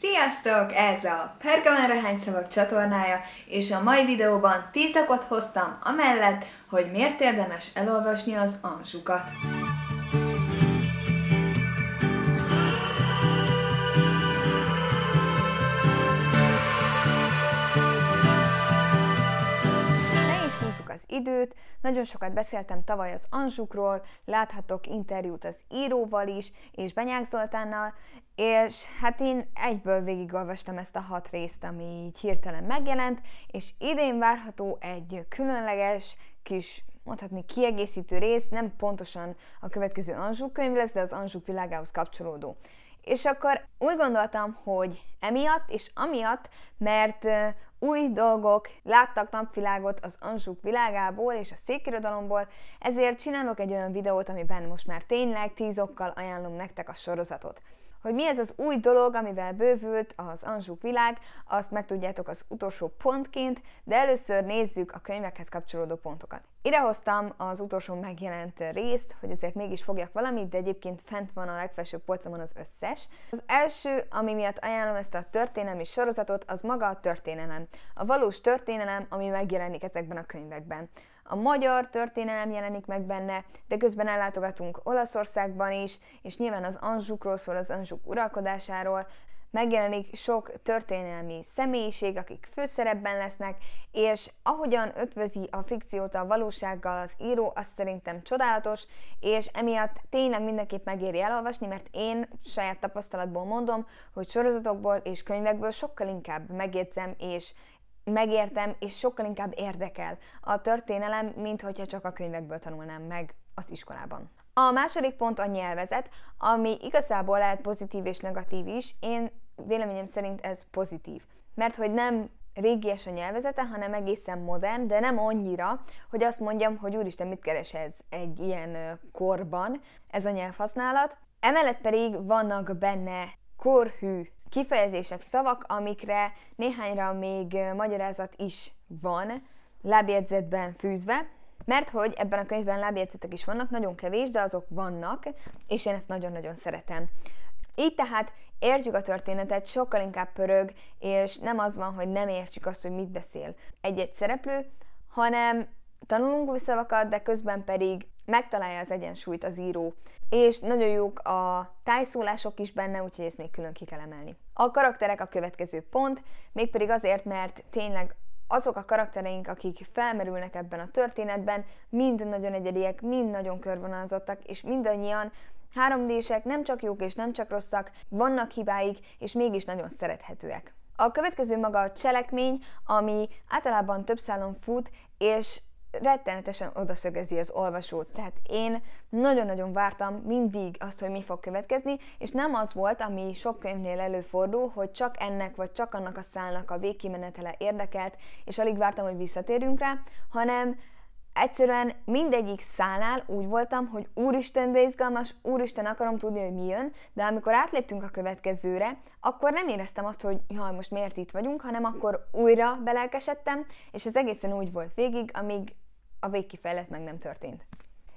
Sziasztok! Ez a Pergamen Rehány Szavak csatornája, és a mai videóban tízakot hoztam amellett, hogy miért érdemes elolvasni az anzsukat. időt. Nagyon sokat beszéltem tavaly az Anzsukról, láthatok interjút az íróval is, és Benyák Zoltánnal, és hát én egyből végigolvastam ezt a hat részt, ami így hirtelen megjelent, és idén várható egy különleges kis mondhatni kiegészítő rész, nem pontosan a következő Anzsuk könyv lesz, de az Anzsuk világához kapcsolódó. És akkor úgy gondoltam, hogy emiatt és amiatt, mert új dolgok láttak napvilágot az Anzsuk világából és a székirodalomból, ezért csinálok egy olyan videót, amiben most már tényleg tízokkal ajánlom nektek a sorozatot. Hogy mi ez az új dolog, amivel bővült az Anzsuk világ, azt megtudjátok az utolsó pontként, de először nézzük a könyvekhez kapcsolódó pontokat. Idehoztam az utolsó megjelent részt, hogy ezért mégis fogjak valamit, de egyébként fent van a legfelső polcomon az összes. Az első, ami miatt ajánlom ezt a történelmi sorozatot, az maga a történelem. A valós történelem, ami megjelenik ezekben a könyvekben a magyar történelem jelenik meg benne, de közben ellátogatunk Olaszországban is, és nyilván az Anzsukról szól, az Anzsuk uralkodásáról, megjelenik sok történelmi személyiség, akik főszerepben lesznek, és ahogyan ötvözi a fikciót a valósággal az író, az szerintem csodálatos, és emiatt tényleg mindenképp megéri elolvasni, mert én saját tapasztalatból mondom, hogy sorozatokból és könyvekből sokkal inkább megjegyzem és megértem, és sokkal inkább érdekel a történelem, mint hogyha csak a könyvekből tanulnám meg az iskolában. A második pont a nyelvezet, ami igazából lehet pozitív és negatív is. Én véleményem szerint ez pozitív. Mert hogy nem régies a nyelvezete, hanem egészen modern, de nem annyira, hogy azt mondjam, hogy úristen, mit keres ez egy ilyen korban, ez a nyelvhasználat. Emellett pedig vannak benne korhű kifejezések, szavak, amikre néhányra még magyarázat is van, lábjegyzetben fűzve, mert hogy ebben a könyvben lábjegyzetek is vannak, nagyon kevés, de azok vannak, és én ezt nagyon-nagyon szeretem. Így tehát értjük a történetet, sokkal inkább pörög, és nem az van, hogy nem értjük azt, hogy mit beszél egy-egy szereplő, hanem tanulunk új szavakat, de közben pedig megtalálja az egyensúlyt az író. És nagyon jók a tájszólások is benne, úgyhogy ezt még külön ki kell emelni. A karakterek a következő pont, mégpedig azért, mert tényleg azok a karaktereink, akik felmerülnek ebben a történetben, mind nagyon egyediek, mind nagyon körvonalazottak, és mindannyian 3 d nem csak jók és nem csak rosszak, vannak hibáik, és mégis nagyon szerethetőek. A következő maga a cselekmény, ami általában több szálon fut, és rettenetesen odaszögezi az olvasót. Tehát én nagyon-nagyon vártam mindig azt, hogy mi fog következni, és nem az volt, ami sok könyvnél előfordul, hogy csak ennek vagy csak annak a szálnak a végkimenetele érdekelt, és alig vártam, hogy visszatérünk rá, hanem Egyszerűen mindegyik szánál úgy voltam, hogy úristen, de izgalmas, úristen, akarom tudni, hogy mi jön, de amikor átléptünk a következőre, akkor nem éreztem azt, hogy jaj, most miért itt vagyunk, hanem akkor újra belelkesedtem, és ez egészen úgy volt végig, amíg a végkifejlet meg nem történt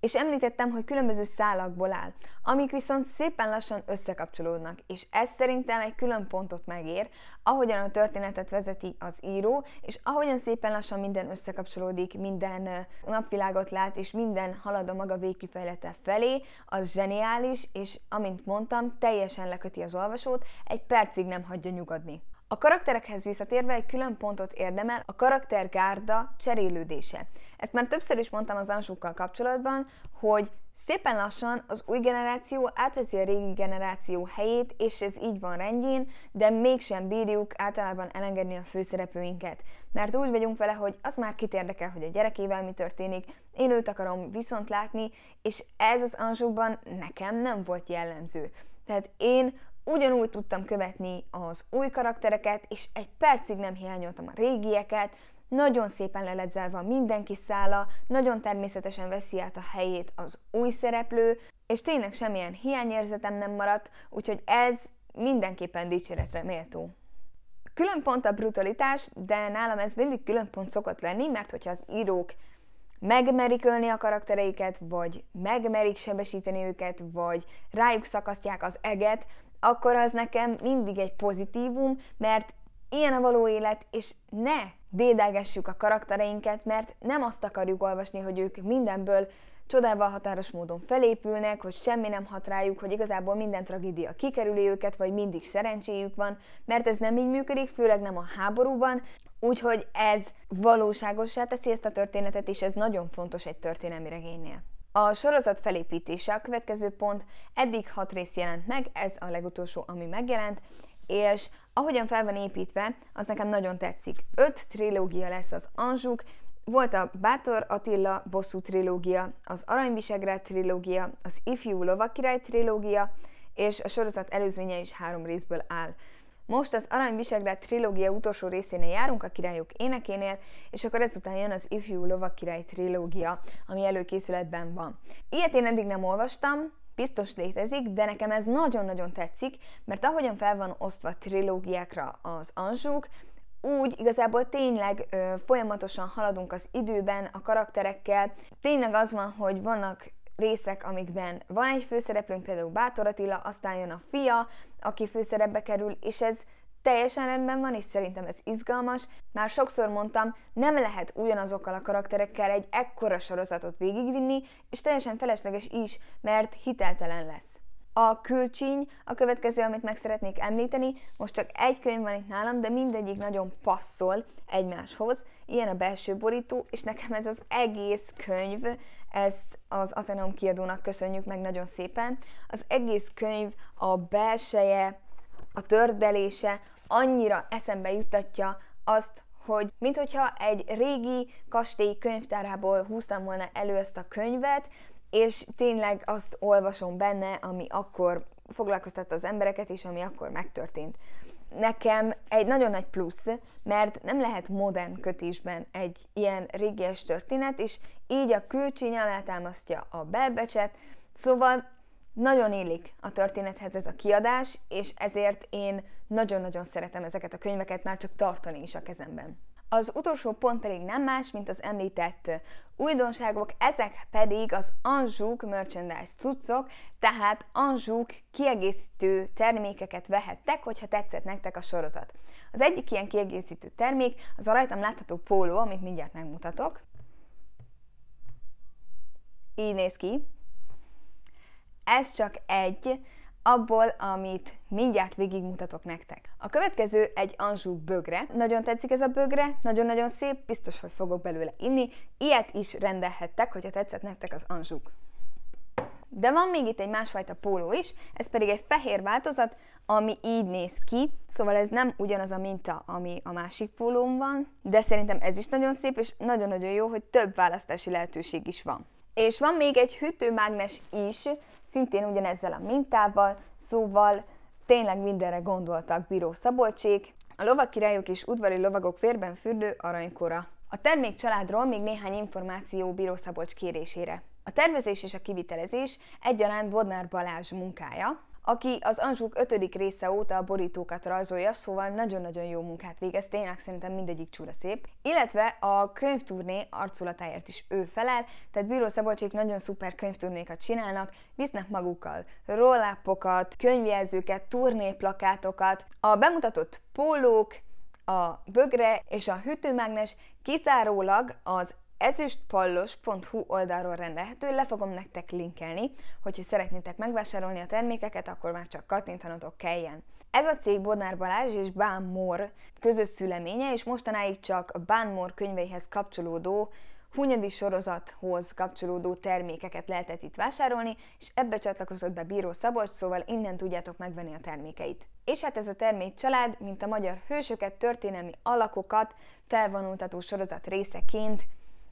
és említettem, hogy különböző szálakból áll, amik viszont szépen lassan összekapcsolódnak, és ez szerintem egy külön pontot megér, ahogyan a történetet vezeti az író, és ahogyan szépen lassan minden összekapcsolódik, minden napvilágot lát, és minden halad a maga végkifejlete felé, az zseniális, és amint mondtam, teljesen leköti az olvasót, egy percig nem hagyja nyugodni. A karakterekhez visszatérve egy külön pontot érdemel a karaktergárda cserélődése. Ezt már többször is mondtam az ansúkkal kapcsolatban, hogy szépen lassan az új generáció átveszi a régi generáció helyét, és ez így van rendjén, de mégsem bírjuk általában elengedni a főszereplőinket. Mert úgy vagyunk vele, hogy az már kit érdekel, hogy a gyerekével mi történik, én őt akarom viszont látni, és ez az ansúkban nekem nem volt jellemző. Tehát én Ugyanúgy tudtam követni az új karaktereket, és egy percig nem hiányoltam a régieket, nagyon szépen leledzelve mindenki szála, nagyon természetesen veszi át a helyét az új szereplő, és tényleg semmilyen hiányérzetem nem maradt, úgyhogy ez mindenképpen dicséretre méltó. Külön pont a brutalitás, de nálam ez mindig külön pont szokott lenni, mert hogyha az írók megmerik ölni a karaktereiket, vagy megmerik sebesíteni őket, vagy rájuk szakasztják az eget, akkor az nekem mindig egy pozitívum, mert ilyen a való élet, és ne dédelgessük a karaktereinket, mert nem azt akarjuk olvasni, hogy ők mindenből csodával határos módon felépülnek, hogy semmi nem hat rájuk, hogy igazából minden tragédia kikerüli őket, vagy mindig szerencséjük van, mert ez nem így működik, főleg nem a háborúban, úgyhogy ez valóságosá teszi ezt a történetet, és ez nagyon fontos egy történelmi regénynél. A sorozat felépítése a következő pont, eddig hat rész jelent meg, ez a legutolsó, ami megjelent, és ahogyan fel van építve, az nekem nagyon tetszik. Öt trilógia lesz az Anzsuk, volt a Bátor Attila bosszú trilógia, az Aranyvisegrád trilógia, az Ifjú Lovakirály trilógia, és a sorozat előzménye is három részből áll. Most az Arany Visegrád trilógia utolsó részénél járunk, a királyok énekénél, és akkor ezután jön az Ifjú Lovak Király trilógia, ami előkészületben van. Ilyet én eddig nem olvastam, biztos létezik, de nekem ez nagyon-nagyon tetszik, mert ahogyan fel van osztva trilógiákra az anzsúk, úgy igazából tényleg ö, folyamatosan haladunk az időben, a karakterekkel. Tényleg az van, hogy vannak részek, amikben van egy főszereplőnk, például Bátor Attila, aztán jön a fia, aki főszerepbe kerül, és ez teljesen rendben van, és szerintem ez izgalmas. Már sokszor mondtam, nem lehet ugyanazokkal a karakterekkel egy ekkora sorozatot végigvinni, és teljesen felesleges is, mert hiteltelen lesz. A külcsíny a következő, amit meg szeretnék említeni. Most csak egy könyv van itt nálam, de mindegyik nagyon passzol egymáshoz. Ilyen a belső borító, és nekem ez az egész könyv, ez az Atenom kiadónak köszönjük meg nagyon szépen. Az egész könyv a belseje, a tördelése annyira eszembe jutatja azt, hogy minthogyha egy régi kastély könyvtárából húztam volna elő ezt a könyvet, és tényleg azt olvasom benne, ami akkor foglalkoztatta az embereket, és ami akkor megtörtént. Nekem egy nagyon nagy plusz, mert nem lehet modern kötésben egy ilyen régies történet, és így a külcsíny alátámasztja a belbecset, szóval nagyon élik a történethez ez a kiadás, és ezért én nagyon-nagyon szeretem ezeket a könyveket már csak tartani is a kezemben. Az utolsó pont pedig nem más, mint az említett újdonságok, ezek pedig az Anzsuk merchandise cuccok, tehát Anzsuk kiegészítő termékeket vehettek, hogyha tetszett nektek a sorozat. Az egyik ilyen kiegészítő termék az a rajtam látható póló, amit mindjárt megmutatok. Így néz ki. Ez csak egy abból, amit mindjárt végigmutatok nektek. A következő egy Anjou bögre. Nagyon tetszik ez a bögre, nagyon-nagyon szép, biztos, hogy fogok belőle inni. Ilyet is rendelhettek, hogyha tetszett nektek az Anjouk. De van még itt egy másfajta póló is, ez pedig egy fehér változat, ami így néz ki, szóval ez nem ugyanaz a minta, ami a másik pólón van, de szerintem ez is nagyon szép, és nagyon-nagyon jó, hogy több választási lehetőség is van. És van még egy hűtőmágnes is, szintén ugyanezzel a mintával, szóval tényleg mindenre gondoltak Bíró Szabolcsék. A lovak királyok és udvari lovagok vérben fürdő aranykora. A termék családról még néhány információ Bíró Szabolcs kérésére. A tervezés és a kivitelezés egyaránt Bodnár Balázs munkája, aki az Anzsuk ötödik része óta a borítókat rajzolja, szóval nagyon-nagyon jó munkát végez, tényleg szerintem mindegyik csúra szép. Illetve a könyvturné arculatáért is ő felel, tehát Bíró Szabolcsék nagyon szuper könyvturnékat csinálnak, visznek magukkal rollápokat, könyvjelzőket, turnéplakátokat, a bemutatott pólók, a bögre és a hűtőmágnes kizárólag az ezüstpallos.hu oldalról rendelhető, le fogom nektek linkelni, hogyha szeretnétek megvásárolni a termékeket, akkor már csak kattintanotok kelljen. Ez a cég Bodnár Balázs és Bán Mor közös szüleménye, és mostanáig csak a Bán Mor könyveihez kapcsolódó Hunyadi sorozathoz kapcsolódó termékeket lehetett itt vásárolni, és ebbe csatlakozott be Bíró Szabolcs, szóval innen tudjátok megvenni a termékeit. És hát ez a termék család, mint a magyar hősöket, történelmi alakokat felvonultató sorozat részeként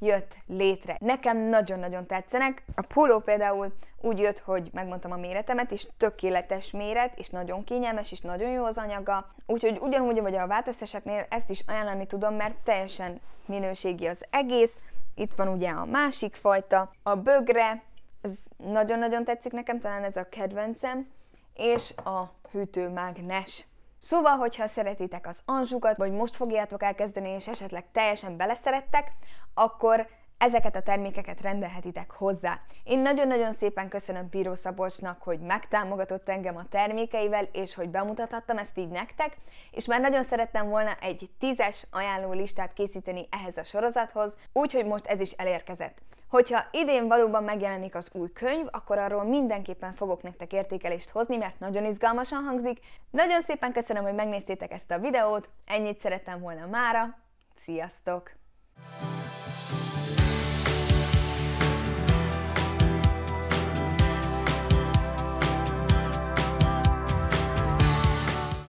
jött létre. Nekem nagyon-nagyon tetszenek. A póló például úgy jött, hogy megmondtam a méretemet, és tökéletes méret, és nagyon kényelmes, és nagyon jó az anyaga. Úgyhogy ugyanúgy, vagy a változtatáseknél ezt is ajánlani tudom, mert teljesen minőségi az egész. Itt van ugye a másik fajta, a bögre, ez nagyon-nagyon tetszik nekem, talán ez a kedvencem, és a hűtőmágnes. Szóval, hogyha szeretitek az anzsukat, vagy most fogjátok elkezdeni, és esetleg teljesen beleszerettek, akkor ezeket a termékeket rendelhetitek hozzá. Én nagyon-nagyon szépen köszönöm Píró Szabolcsnak, hogy megtámogatott engem a termékeivel, és hogy bemutathattam ezt így nektek, és már nagyon szerettem volna egy tízes ajánló listát készíteni ehhez a sorozathoz, úgyhogy most ez is elérkezett. Hogyha idén valóban megjelenik az új könyv, akkor arról mindenképpen fogok nektek értékelést hozni, mert nagyon izgalmasan hangzik. Nagyon szépen köszönöm, hogy megnéztétek ezt a videót, ennyit szerettem volna mára, sziasztok!